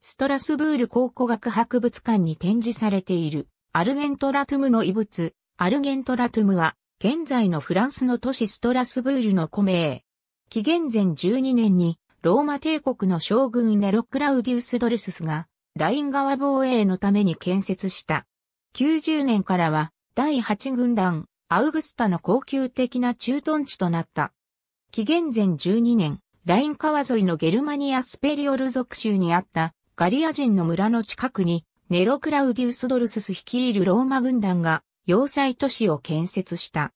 ストラスブール考古学博物館に展示されているアルゲントラトゥムの遺物、アルゲントラトゥムは現在のフランスの都市ストラスブールの古名。紀元前12年にローマ帝国の将軍ネロクラウディウス・ドルススがライン川防衛のために建設した。90年からは第8軍団アウグスタの高級的な駐屯地となった。紀元前12年、ライン川沿いのゲルマニアスペリオル属州にあったガリア人の村の近くに、ネロ・クラウディウス・ドルスス率いるローマ軍団が、要塞都市を建設した。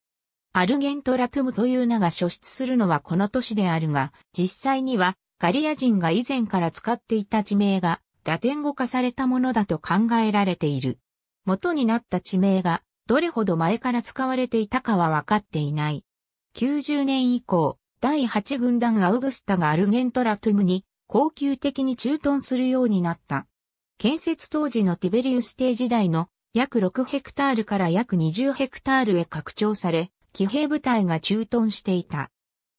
アルゲントラトゥムという名が所出するのはこの都市であるが、実際にはガリア人が以前から使っていた地名がラテン語化されたものだと考えられている。元になった地名がどれほど前から使われていたかは分かっていない。90年以降、第8軍団アウグスタがアルゲントラトゥムに恒久的に駐屯するようになった。建設当時のティベリウス帝時代の約6ヘクタールから約20ヘクタールへ拡張され、騎兵部隊が駐屯していた。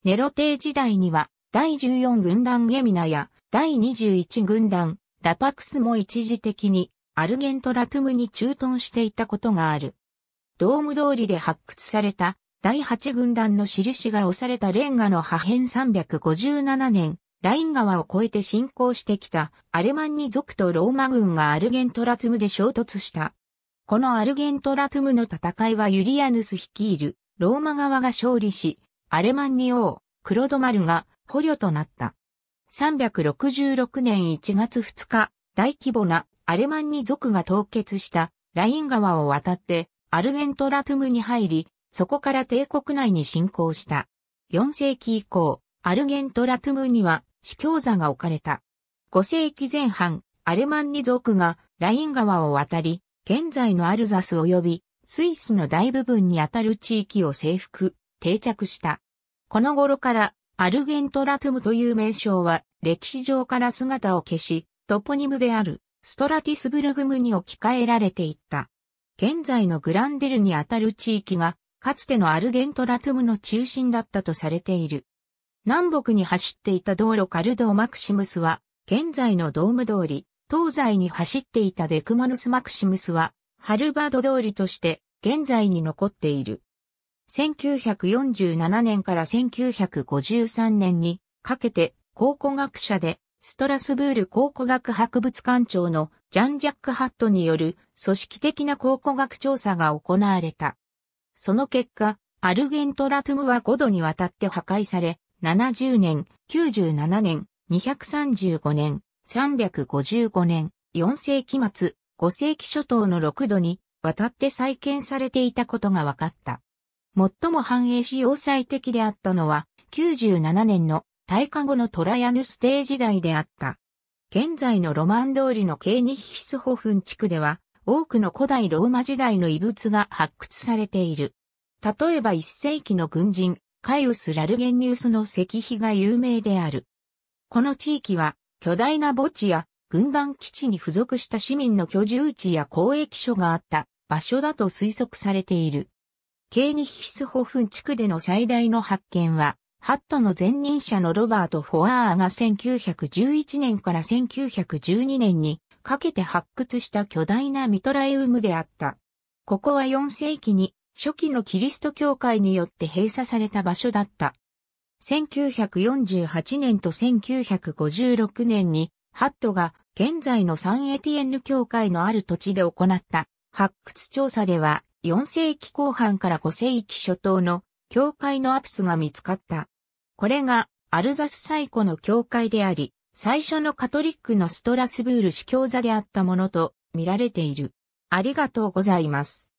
ネロ帝時代には、第14軍団ゲミナや第21軍団ラパクスも一時的にアルゲントラトゥムに駐屯していたことがある。ドーム通りで発掘された第8軍団の印が押されたレンガの破片357年ライン川を越えて侵攻してきたアレマンニ族とローマ軍がアルゲントラトゥムで衝突した。このアルゲントラトゥムの戦いはユリアヌス率いるローマ側が勝利し、アレマンニ王、クロドマルが捕虜となった。366年1月2日、大規模なアレマンニ族が凍結したライン川を渡ってアルゲントラトゥムに入り、そこから帝国内に侵攻した。4世紀以降、アルゲントラトゥムには司教座が置かれた。5世紀前半、アルマンニ族がライン川を渡り、現在のアルザス及びスイスの大部分にあたる地域を征服、定着した。この頃からアルゲントラトゥムという名称は歴史上から姿を消し、トポニムであるストラティスブルグムに置き換えられていった。現在のグランデルにあたる地域が、かつてのアルゲントラトゥムの中心だったとされている。南北に走っていた道路カルドー・マクシムスは、現在のドーム通り、東西に走っていたデクマヌス・マクシムスは、ハルバード通りとして、現在に残っている。1947年から1953年にかけて考古学者でストラスブール考古学博物館長のジャン・ジャック・ハットによる組織的な考古学調査が行われた。その結果、アルゲントラトゥムは5度にわたって破壊され、70年、97年、235年、355年、4世紀末、5世紀初頭の6度に渡って再建されていたことが分かった。最も繁栄し要塞的であったのは、97年の大化後のトラヤヌステー時代であった。現在のロマン通りのケーニヒスホフン地区では、多くの古代ローマ時代の遺物が発掘されている。例えば1世紀の軍人、カイウス・ラルゲンニウスの石碑が有名である。この地域は、巨大な墓地や、軍団基地に付属した市民の居住地や交易所があった場所だと推測されている。ケーニヒスホフン地区での最大の発見は、ハットの前任者のロバート・フォアーが1911年から1912年にかけて発掘した巨大なミトライウムであった。ここは4世紀に初期のキリスト教会によって閉鎖された場所だった。1948年と1956年に、ハットが現在のサンエティエンヌ教会のある土地で行った発掘調査では、4世紀後半から5世紀初頭の教会のアプスが見つかった。これがアルザス最古の教会であり、最初のカトリックのストラスブール主教座であったものと見られている。ありがとうございます。